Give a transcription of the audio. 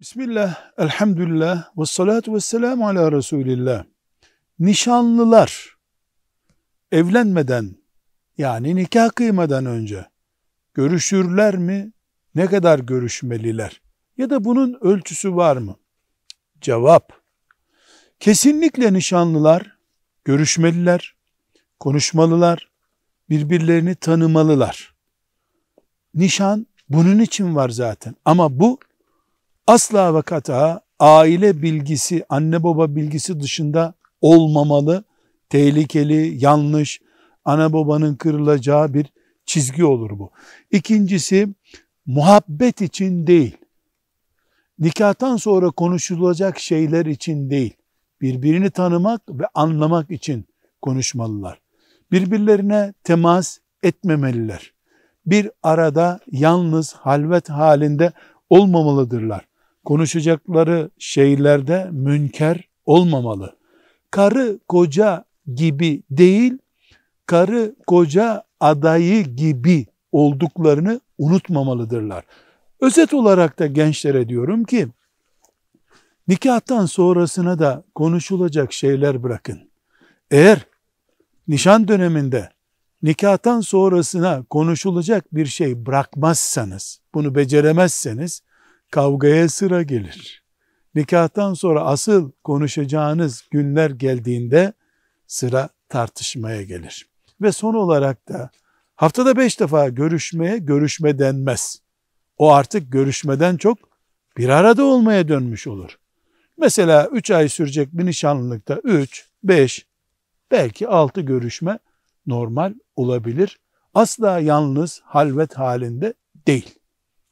Bismillah, elhamdülillah, ve salatu ve selamu ala Resulillah. Nişanlılar evlenmeden yani nikah kıymadan önce görüşürler mi? Ne kadar görüşmeliler? Ya da bunun ölçüsü var mı? Cevap, kesinlikle nişanlılar görüşmeliler, konuşmalılar, birbirlerini tanımalılar. Nişan bunun için var zaten ama bu asla ve kata aile bilgisi, anne baba bilgisi dışında olmamalı. Tehlikeli, yanlış, ana babanın kırılacağı bir çizgi olur bu. İkincisi muhabbet için değil, nikahtan sonra konuşulacak şeyler için değil, birbirini tanımak ve anlamak için konuşmalılar. Birbirlerine temas etmemeliler. Bir arada yalnız halvet halinde olmamalıdırlar konuşacakları şeylerde münker olmamalı. Karı koca gibi değil, karı koca adayı gibi olduklarını unutmamalıdırlar. Özet olarak da gençlere diyorum ki, nikahtan sonrasına da konuşulacak şeyler bırakın. Eğer nişan döneminde nikahtan sonrasına konuşulacak bir şey bırakmazsanız, bunu beceremezseniz, kavgaya sıra gelir. Nikahtan sonra asıl konuşacağınız günler geldiğinde sıra tartışmaya gelir. Ve son olarak da haftada beş defa görüşmeye görüşme denmez. O artık görüşmeden çok bir arada olmaya dönmüş olur. Mesela üç ay sürecek bir nişanlılıkta üç, beş, belki altı görüşme normal olabilir. Asla yalnız halvet halinde değil.